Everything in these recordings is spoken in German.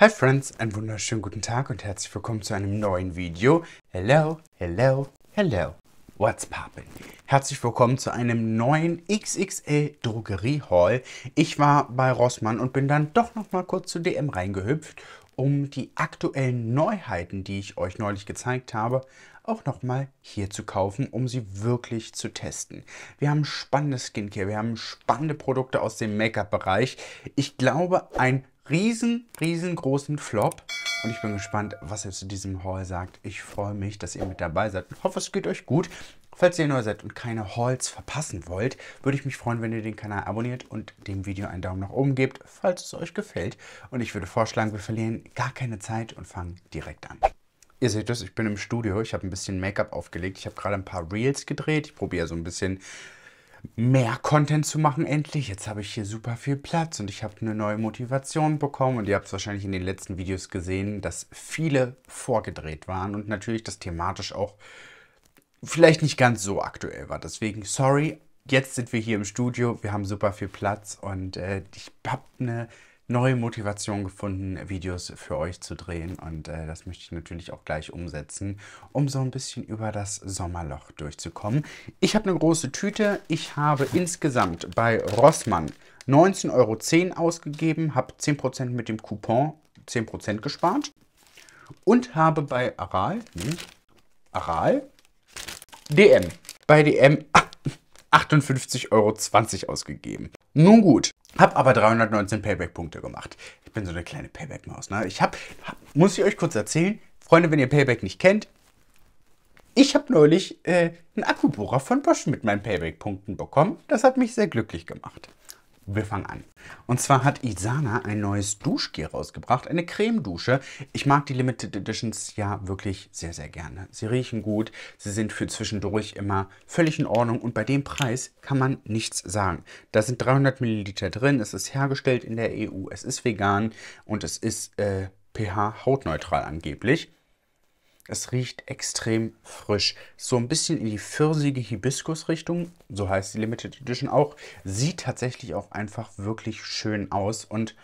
Hi Friends, einen wunderschönen guten Tag und herzlich willkommen zu einem neuen Video. Hello, hello, hello. What's poppin'? Herzlich willkommen zu einem neuen XXL Drogerie Haul. Ich war bei Rossmann und bin dann doch nochmal kurz zu DM reingehüpft, um die aktuellen Neuheiten, die ich euch neulich gezeigt habe, auch nochmal hier zu kaufen, um sie wirklich zu testen. Wir haben spannende Skincare, wir haben spannende Produkte aus dem Make-up-Bereich. Ich glaube, ein riesen, riesengroßen Flop. Und ich bin gespannt, was ihr zu diesem Haul sagt. Ich freue mich, dass ihr mit dabei seid. Ich hoffe, es geht euch gut. Falls ihr neu seid und keine Hauls verpassen wollt, würde ich mich freuen, wenn ihr den Kanal abonniert und dem Video einen Daumen nach oben gebt, falls es euch gefällt. Und ich würde vorschlagen, wir verlieren gar keine Zeit und fangen direkt an. Ihr seht das, ich bin im Studio, ich habe ein bisschen Make-up aufgelegt, ich habe gerade ein paar Reels gedreht, ich probiere so ein bisschen mehr Content zu machen endlich. Jetzt habe ich hier super viel Platz und ich habe eine neue Motivation bekommen. Und ihr habt es wahrscheinlich in den letzten Videos gesehen, dass viele vorgedreht waren und natürlich das thematisch auch vielleicht nicht ganz so aktuell war. Deswegen sorry, jetzt sind wir hier im Studio, wir haben super viel Platz und äh, ich habe eine neue Motivation gefunden, Videos für euch zu drehen und äh, das möchte ich natürlich auch gleich umsetzen, um so ein bisschen über das Sommerloch durchzukommen. Ich habe eine große Tüte. Ich habe insgesamt bei Rossmann 19,10 Euro ausgegeben, habe 10% mit dem Coupon 10% gespart und habe bei Aral, hm, Aral, DM, bei DM 58,20 ah, Euro ausgegeben. Nun gut, hab aber 319 Payback-Punkte gemacht. Ich bin so eine kleine Payback-Maus. Ne? Ich hab, hab, muss ich euch kurz erzählen, Freunde, wenn ihr Payback nicht kennt, ich habe neulich äh, einen Akkubohrer von Bosch mit meinen Payback-Punkten bekommen. Das hat mich sehr glücklich gemacht wir fangen an. Und zwar hat Isana ein neues Duschgel rausgebracht, eine Cremedusche. Ich mag die Limited Editions ja wirklich sehr, sehr gerne. Sie riechen gut, sie sind für zwischendurch immer völlig in Ordnung und bei dem Preis kann man nichts sagen. Da sind 300 Milliliter drin, es ist hergestellt in der EU, es ist vegan und es ist äh, pH-hautneutral angeblich. Es riecht extrem frisch. So ein bisschen in die pfirsige Hibiskus-Richtung. So heißt die Limited Edition auch. Sieht tatsächlich auch einfach wirklich schön aus. Und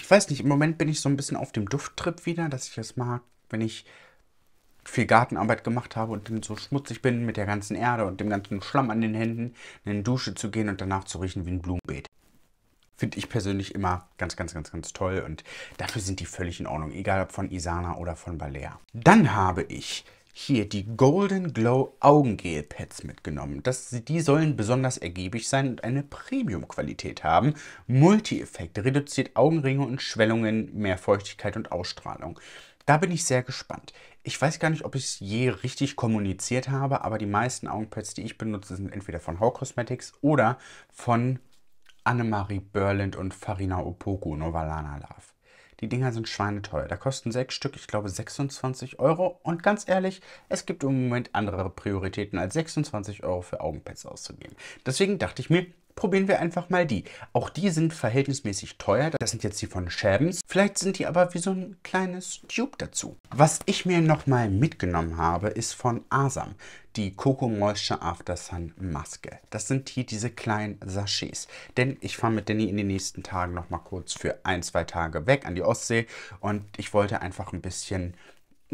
ich weiß nicht, im Moment bin ich so ein bisschen auf dem Dufttrip wieder, dass ich das mag, wenn ich viel Gartenarbeit gemacht habe und dann so schmutzig bin mit der ganzen Erde und dem ganzen Schlamm an den Händen, in die Dusche zu gehen und danach zu riechen wie ein Blumenbeet. Finde ich persönlich immer ganz, ganz, ganz, ganz toll und dafür sind die völlig in Ordnung, egal ob von Isana oder von Balea. Dann habe ich hier die Golden Glow Augengel Pads mitgenommen. Das, die sollen besonders ergiebig sein und eine Premium-Qualität haben. Multi-Effekt reduziert Augenringe und Schwellungen, mehr Feuchtigkeit und Ausstrahlung. Da bin ich sehr gespannt. Ich weiß gar nicht, ob ich es je richtig kommuniziert habe, aber die meisten Augenpads, die ich benutze, sind entweder von How Cosmetics oder von Annemarie Berlind und Farina Opoku Novalana Love. Die Dinger sind schweineteuer. Da kosten sechs Stück, ich glaube 26 Euro. Und ganz ehrlich, es gibt im Moment andere Prioritäten als 26 Euro für Augenpads auszugeben. Deswegen dachte ich mir, Probieren wir einfach mal die. Auch die sind verhältnismäßig teuer. Das sind jetzt die von Shabens. Vielleicht sind die aber wie so ein kleines Tube dazu. Was ich mir nochmal mitgenommen habe, ist von Asam die Coco Moisture After Sun Maske. Das sind hier diese kleinen Sachets. Denn ich fahre mit Danny in den nächsten Tagen nochmal kurz für ein, zwei Tage weg an die Ostsee und ich wollte einfach ein bisschen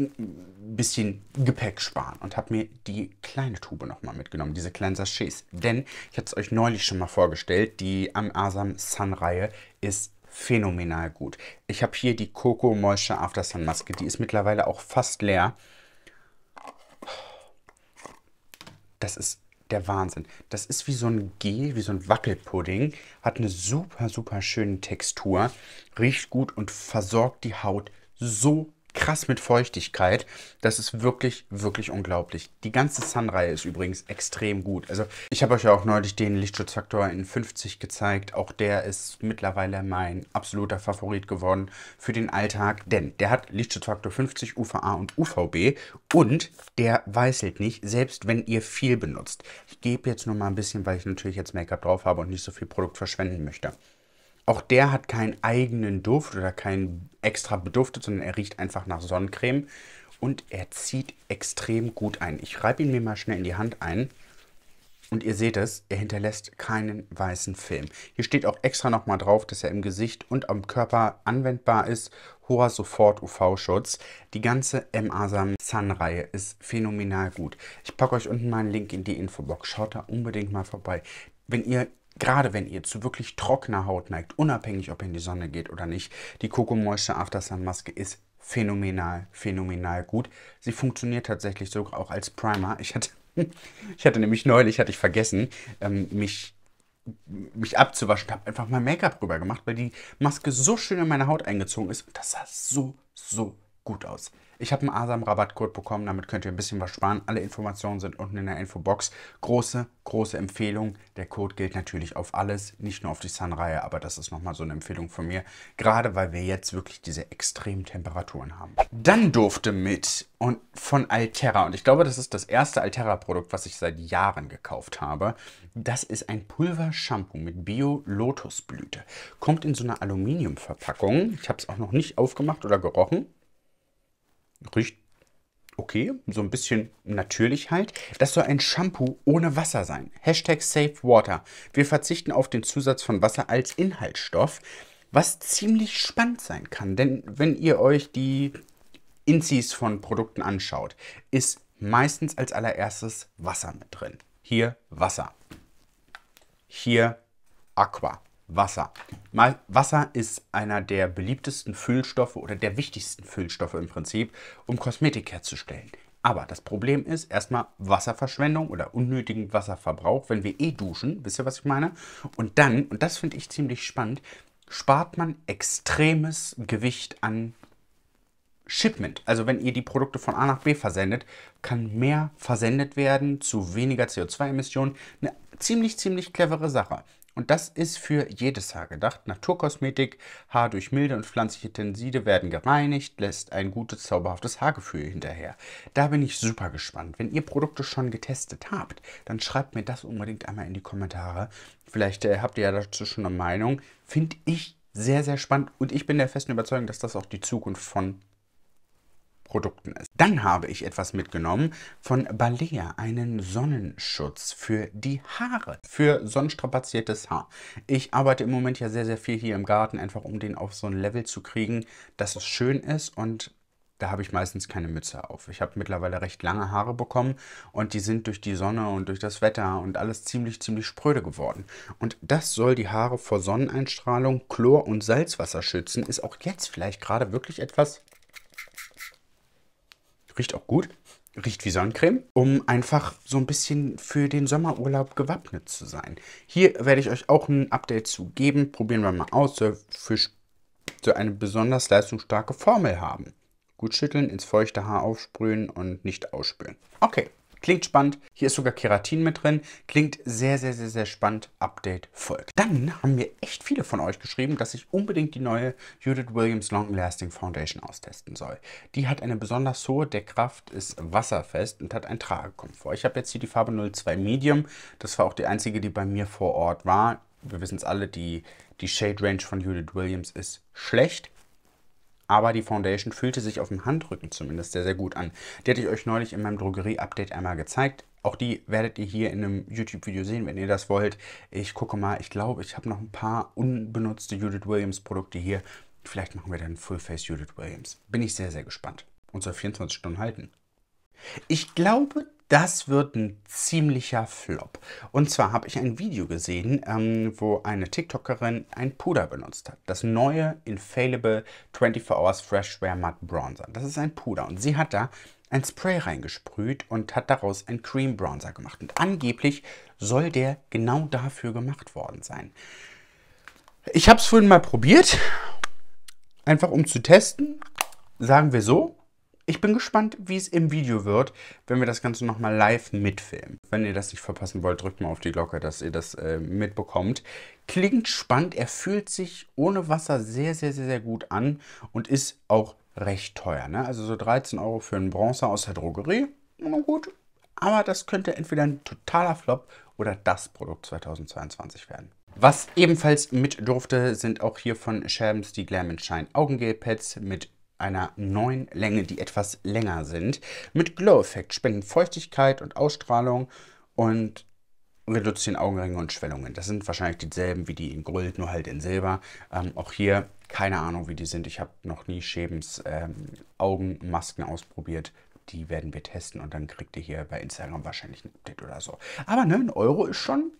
ein bisschen Gepäck sparen und habe mir die kleine Tube nochmal mitgenommen, diese kleinen Sachets. Denn ich hatte es euch neulich schon mal vorgestellt, die Am Asam Sun-Reihe ist phänomenal gut. Ich habe hier die Coco Moisture After Sun Maske, die ist mittlerweile auch fast leer. Das ist der Wahnsinn. Das ist wie so ein Gel, wie so ein Wackelpudding. Hat eine super, super schöne Textur. Riecht gut und versorgt die Haut so krass mit Feuchtigkeit. Das ist wirklich, wirklich unglaublich. Die ganze Sun-Reihe ist übrigens extrem gut. Also ich habe euch ja auch neulich den Lichtschutzfaktor in 50 gezeigt. Auch der ist mittlerweile mein absoluter Favorit geworden für den Alltag, denn der hat Lichtschutzfaktor 50 UVA und UVB und der weißelt nicht, selbst wenn ihr viel benutzt. Ich gebe jetzt nur mal ein bisschen, weil ich natürlich jetzt Make-up drauf habe und nicht so viel Produkt verschwenden möchte. Auch der hat keinen eigenen Duft oder keinen extra beduftet, sondern er riecht einfach nach Sonnencreme und er zieht extrem gut ein. Ich reibe ihn mir mal schnell in die Hand ein. Und ihr seht es, er hinterlässt keinen weißen Film. Hier steht auch extra nochmal drauf, dass er im Gesicht und am Körper anwendbar ist. Hoher Sofort UV-Schutz. Die ganze MASAM Sun-Reihe ist phänomenal gut. Ich packe euch unten meinen Link in die Infobox. Schaut da unbedingt mal vorbei. Wenn ihr gerade wenn ihr zu wirklich trockener Haut neigt, unabhängig ob ihr in die Sonne geht oder nicht, die Coco Moisture After Sun Maske ist phänomenal, phänomenal gut. Sie funktioniert tatsächlich sogar auch als Primer. Ich hatte, ich hatte nämlich neulich, hatte ich vergessen, ähm, mich mich abzuwaschen, habe einfach mein Make-up rüber gemacht, weil die Maske so schön in meine Haut eingezogen ist und das sah so, so gut aus. Ich habe einen Asam-Rabattcode bekommen, damit könnt ihr ein bisschen was sparen. Alle Informationen sind unten in der Infobox. Große, große Empfehlung. Der Code gilt natürlich auf alles, nicht nur auf die Sun-Reihe, aber das ist nochmal so eine Empfehlung von mir, gerade weil wir jetzt wirklich diese extremen Temperaturen haben. Dann durfte mit und von Altera, und ich glaube, das ist das erste Altera-Produkt, was ich seit Jahren gekauft habe. Das ist ein Pulver-Shampoo mit Bio-Lotusblüte. Kommt in so einer Aluminiumverpackung. Ich habe es auch noch nicht aufgemacht oder gerochen. Riecht okay, so ein bisschen natürlich halt. Das soll ein Shampoo ohne Wasser sein. Hashtag SaveWater. Wir verzichten auf den Zusatz von Wasser als Inhaltsstoff, was ziemlich spannend sein kann. Denn wenn ihr euch die Inzis von Produkten anschaut, ist meistens als allererstes Wasser mit drin. Hier Wasser. Hier Aqua. Wasser. Mal, Wasser ist einer der beliebtesten Füllstoffe oder der wichtigsten Füllstoffe im Prinzip, um Kosmetik herzustellen. Aber das Problem ist erstmal Wasserverschwendung oder unnötigen Wasserverbrauch, wenn wir eh duschen, wisst ihr, was ich meine? Und dann, und das finde ich ziemlich spannend, spart man extremes Gewicht an Shipment. Also wenn ihr die Produkte von A nach B versendet, kann mehr versendet werden zu weniger CO2-Emissionen. Eine ziemlich, ziemlich clevere Sache. Und das ist für jedes Haar gedacht. Naturkosmetik, Haar durch milde und pflanzliche Tenside werden gereinigt, lässt ein gutes, zauberhaftes Haargefühl hinterher. Da bin ich super gespannt. Wenn ihr Produkte schon getestet habt, dann schreibt mir das unbedingt einmal in die Kommentare. Vielleicht äh, habt ihr ja dazu schon eine Meinung. Finde ich sehr, sehr spannend und ich bin der festen Überzeugung, dass das auch die Zukunft von Produkten ist. Dann habe ich etwas mitgenommen von Balea, einen Sonnenschutz für die Haare, für sonnenstrapaziertes Haar. Ich arbeite im Moment ja sehr, sehr viel hier im Garten, einfach um den auf so ein Level zu kriegen, dass es schön ist und da habe ich meistens keine Mütze auf. Ich habe mittlerweile recht lange Haare bekommen und die sind durch die Sonne und durch das Wetter und alles ziemlich, ziemlich spröde geworden. Und das soll die Haare vor Sonneneinstrahlung, Chlor und Salzwasser schützen, ist auch jetzt vielleicht gerade wirklich etwas riecht auch gut, riecht wie Sonnencreme, um einfach so ein bisschen für den Sommerurlaub gewappnet zu sein. Hier werde ich euch auch ein Update zu geben, probieren wir mal aus, soll für so eine besonders leistungsstarke Formel haben. Gut schütteln, ins feuchte Haar aufsprühen und nicht ausspülen. Okay, Klingt spannend. Hier ist sogar Keratin mit drin. Klingt sehr, sehr, sehr, sehr spannend. Update folgt. Dann haben mir echt viele von euch geschrieben, dass ich unbedingt die neue Judith Williams Long Lasting Foundation austesten soll. Die hat eine besonders hohe Deckkraft, ist wasserfest und hat einen Tragekomfort. Ich habe jetzt hier die Farbe 02 Medium. Das war auch die einzige, die bei mir vor Ort war. Wir wissen es alle, die, die Shade Range von Judith Williams ist schlecht aber die Foundation fühlte sich auf dem Handrücken zumindest sehr, sehr gut an. Die hatte ich euch neulich in meinem Drogerie-Update einmal gezeigt. Auch die werdet ihr hier in einem YouTube-Video sehen, wenn ihr das wollt. Ich gucke mal, ich glaube, ich habe noch ein paar unbenutzte Judith Williams-Produkte hier. Vielleicht machen wir dann Full-Face Judith Williams. Bin ich sehr, sehr gespannt. Und soll 24 Stunden halten. Ich glaube, das wird ein ziemlicher Flop. Und zwar habe ich ein Video gesehen, ähm, wo eine TikTokerin ein Puder benutzt hat. Das neue Infallible 24 Hours Fresh Wear Matte Bronzer. Das ist ein Puder. Und sie hat da ein Spray reingesprüht und hat daraus ein Cream Bronzer gemacht. Und angeblich soll der genau dafür gemacht worden sein. Ich habe es vorhin mal probiert, einfach um zu testen. Sagen wir so, ich bin gespannt, wie es im Video wird, wenn wir das Ganze nochmal live mitfilmen. Wenn ihr das nicht verpassen wollt, drückt mal auf die Glocke, dass ihr das äh, mitbekommt. Klingt spannend, er fühlt sich ohne Wasser sehr, sehr, sehr, sehr gut an und ist auch recht teuer. Ne? Also so 13 Euro für einen Bronzer aus der Drogerie, na gut. Aber das könnte entweder ein totaler Flop oder das Produkt 2022 werden. Was ebenfalls mit durfte, sind auch hier von Shams die Glam Shine Augengel-Pads mit einer neuen Länge, die etwas länger sind. Mit Glow effekt spenden Feuchtigkeit und Ausstrahlung und reduzieren Augenringe und Schwellungen. Das sind wahrscheinlich dieselben wie die in Gold, nur halt in Silber. Ähm, auch hier keine Ahnung, wie die sind. Ich habe noch nie Schäbens ähm, Augenmasken ausprobiert. Die werden wir testen und dann kriegt ihr hier bei Instagram wahrscheinlich ein Update oder so. Aber ne, ein Euro ist schon,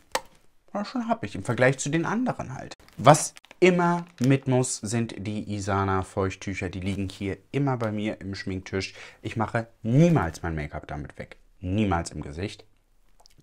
schon hab ich im Vergleich zu den anderen halt. Was Immer mit muss, sind die Isana Feuchttücher. Die liegen hier immer bei mir im Schminktisch. Ich mache niemals mein Make-up damit weg. Niemals im Gesicht.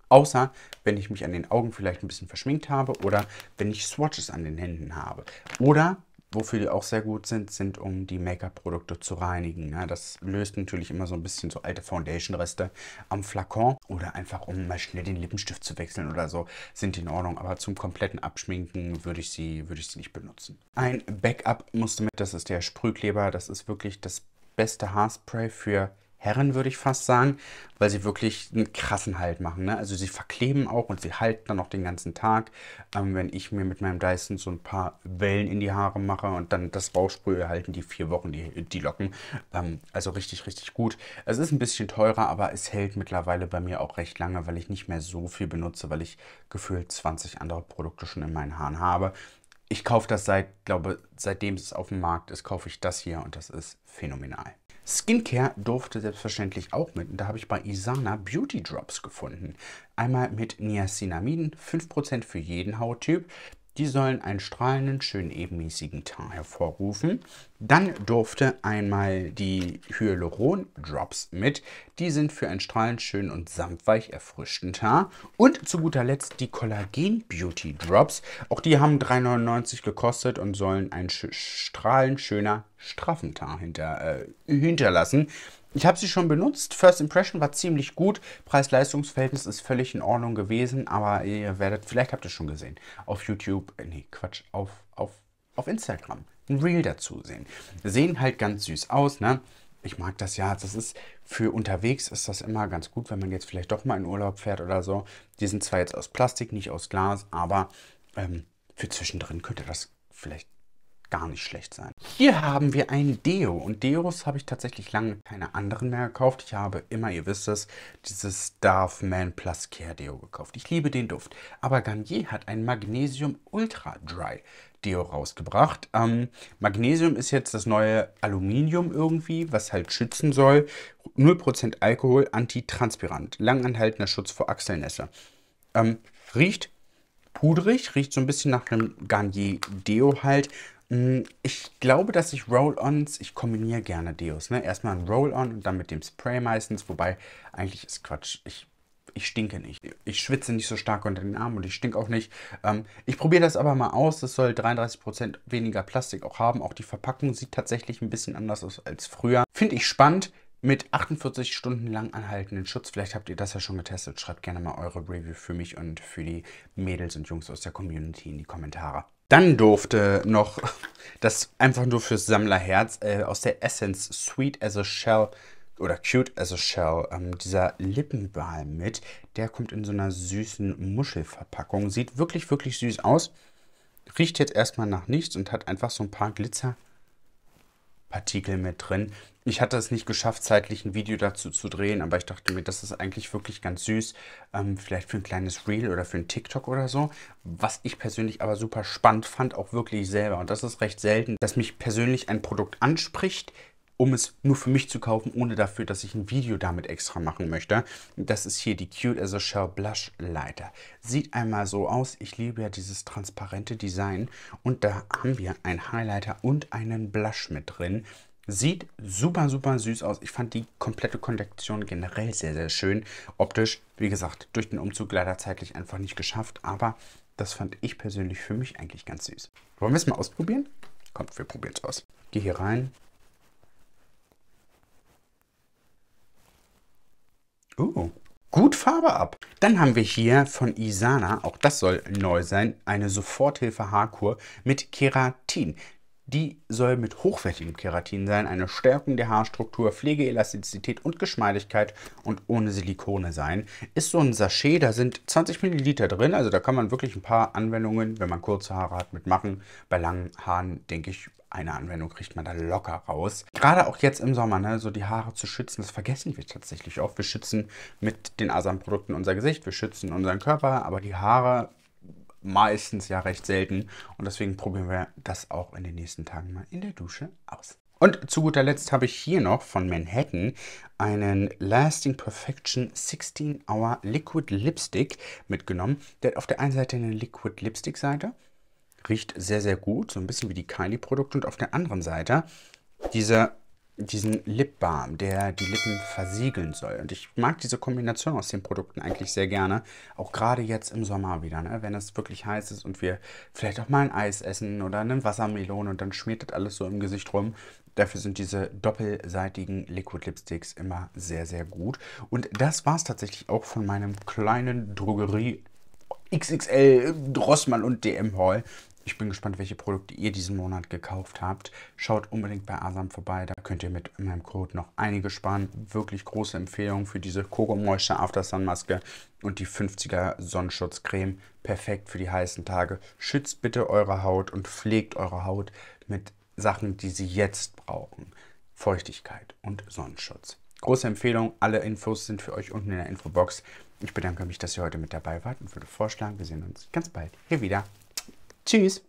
Außer, wenn ich mich an den Augen vielleicht ein bisschen verschminkt habe oder wenn ich Swatches an den Händen habe. Oder wofür die auch sehr gut sind, sind, um die Make-up-Produkte zu reinigen. Ja, ne? das löst natürlich immer so ein bisschen so alte Foundation-Reste am Flakon oder einfach, um mal schnell den Lippenstift zu wechseln oder so, sind in Ordnung. Aber zum kompletten Abschminken würde ich sie, würde ich sie nicht benutzen. Ein Backup musste mit, das ist der Sprühkleber. Das ist wirklich das beste Haarspray für Herren, würde ich fast sagen, weil sie wirklich einen krassen Halt machen. Ne? Also sie verkleben auch und sie halten dann noch den ganzen Tag. Ähm, wenn ich mir mit meinem Dyson so ein paar Wellen in die Haare mache und dann das raussprühe, halten die vier Wochen die, die Locken. Ähm, also richtig, richtig gut. Es ist ein bisschen teurer, aber es hält mittlerweile bei mir auch recht lange, weil ich nicht mehr so viel benutze, weil ich gefühlt 20 andere Produkte schon in meinen Haaren habe ich kaufe das seit, glaube, seitdem es auf dem Markt ist, kaufe ich das hier und das ist phänomenal. Skincare durfte selbstverständlich auch mit. Und da habe ich bei Isana Beauty Drops gefunden. Einmal mit Niacinamiden, 5% für jeden Hauttyp. Die sollen einen strahlenden, schönen, ebenmäßigen Teint hervorrufen. Dann durfte einmal die Hyaluron-Drops mit. Die sind für einen strahlend schönen und samtweich erfrischten Teint. Und zu guter Letzt die Kollagen-Beauty-Drops. Auch die haben 3,99 gekostet und sollen ein strahlend schöner, straffen Teint hinter, äh, hinterlassen. Ich habe sie schon benutzt. First Impression war ziemlich gut. Preis-Leistungs-Verhältnis ist völlig in Ordnung gewesen, aber ihr werdet, vielleicht habt ihr es schon gesehen, auf YouTube, nee, Quatsch, auf, auf, auf Instagram ein Reel dazu sehen. Sehen halt ganz süß aus, ne? Ich mag das ja. Das ist für unterwegs ist das immer ganz gut, wenn man jetzt vielleicht doch mal in Urlaub fährt oder so. Die sind zwar jetzt aus Plastik, nicht aus Glas, aber ähm, für zwischendrin könnte das vielleicht gar nicht schlecht sein. Hier haben wir ein Deo und Deos habe ich tatsächlich lange keine anderen mehr gekauft. Ich habe immer, ihr wisst es, dieses Darth Man Plus Care Deo gekauft. Ich liebe den Duft. Aber Garnier hat ein Magnesium Ultra Dry Deo rausgebracht. Ähm, Magnesium ist jetzt das neue Aluminium irgendwie, was halt schützen soll. 0% Alkohol, antitranspirant, langanhaltender Schutz vor Achselnässe. Ähm, riecht pudrig, riecht so ein bisschen nach einem Garnier Deo halt. Mm, ich glaube, dass ich Roll-Ons, ich kombiniere gerne Deos. Ne? Erstmal ein Roll-On und dann mit dem Spray meistens. Wobei, eigentlich ist Quatsch. Ich, ich stinke nicht. Ich schwitze nicht so stark unter den Armen und ich stinke auch nicht. Ähm, ich probiere das aber mal aus. Das soll 33% weniger Plastik auch haben. Auch die Verpackung sieht tatsächlich ein bisschen anders aus als früher. Finde ich spannend mit 48 Stunden lang anhaltenden Schutz. Vielleicht habt ihr das ja schon getestet. Schreibt gerne mal eure Review für mich und für die Mädels und Jungs aus der Community in die Kommentare. Dann durfte noch, das einfach nur fürs Sammlerherz, äh, aus der Essence Sweet as a Shell oder Cute as a Shell, ähm, dieser Lippenbal mit. Der kommt in so einer süßen Muschelverpackung. Sieht wirklich, wirklich süß aus. Riecht jetzt erstmal nach nichts und hat einfach so ein paar Glitzer Artikel mit drin. Ich hatte es nicht geschafft, zeitlich ein Video dazu zu drehen, aber ich dachte mir, das ist eigentlich wirklich ganz süß. Ähm, vielleicht für ein kleines Reel oder für ein TikTok oder so. Was ich persönlich aber super spannend fand, auch wirklich selber. Und das ist recht selten, dass mich persönlich ein Produkt anspricht, um es nur für mich zu kaufen, ohne dafür, dass ich ein Video damit extra machen möchte. Das ist hier die Cute as a Shell Blush Lighter. Sieht einmal so aus. Ich liebe ja dieses transparente Design. Und da haben wir einen Highlighter und einen Blush mit drin. Sieht super, super süß aus. Ich fand die komplette Kollektion generell sehr, sehr schön. Optisch, wie gesagt, durch den Umzug leider zeitlich einfach nicht geschafft. Aber das fand ich persönlich für mich eigentlich ganz süß. Wollen wir es mal ausprobieren? Kommt, wir probieren es aus. Gehe hier rein, Oh, gut Farbe ab. Dann haben wir hier von Isana, auch das soll neu sein, eine Soforthilfe-Haarkur mit Keratin. Die soll mit hochwertigem Keratin sein, eine Stärkung der Haarstruktur, Pflegeelastizität und Geschmeidigkeit und ohne Silikone sein. Ist so ein Sachet, da sind 20 Milliliter drin, also da kann man wirklich ein paar Anwendungen, wenn man kurze Haare hat, mitmachen. Bei langen Haaren, denke ich, eine Anwendung kriegt man da locker raus. Gerade auch jetzt im Sommer, ne, so die Haare zu schützen, das vergessen wir tatsächlich oft. Wir schützen mit den Asam-Produkten unser Gesicht, wir schützen unseren Körper, aber die Haare meistens ja recht selten. Und deswegen probieren wir das auch in den nächsten Tagen mal in der Dusche aus. Und zu guter Letzt habe ich hier noch von Manhattan einen Lasting Perfection 16 Hour Liquid Lipstick mitgenommen. Der hat auf der einen Seite eine Liquid Lipstick Seite, riecht sehr, sehr gut, so ein bisschen wie die Kylie Produkte und auf der anderen Seite dieser diesen Lipbalm, der die Lippen versiegeln soll. Und ich mag diese Kombination aus den Produkten eigentlich sehr gerne. Auch gerade jetzt im Sommer wieder, ne? wenn es wirklich heiß ist und wir vielleicht auch mal ein Eis essen oder einen Wassermelone und dann schmiert das alles so im Gesicht rum. Dafür sind diese doppelseitigen Liquid Lipsticks immer sehr, sehr gut. Und das war es tatsächlich auch von meinem kleinen Drogerie XXL Rossmann und DM Hall. Ich bin gespannt, welche Produkte ihr diesen Monat gekauft habt. Schaut unbedingt bei Asam vorbei, da könnt ihr mit meinem Code noch einige sparen. Wirklich große Empfehlung für diese Coco Moisture After Sun Maske und die 50er Sonnenschutzcreme. Perfekt für die heißen Tage. Schützt bitte eure Haut und pflegt eure Haut mit Sachen, die sie jetzt brauchen. Feuchtigkeit und Sonnenschutz. Große Empfehlung, alle Infos sind für euch unten in der Infobox. Ich bedanke mich, dass ihr heute mit dabei wart und würde vorschlagen, wir sehen uns ganz bald hier wieder. Tschüss.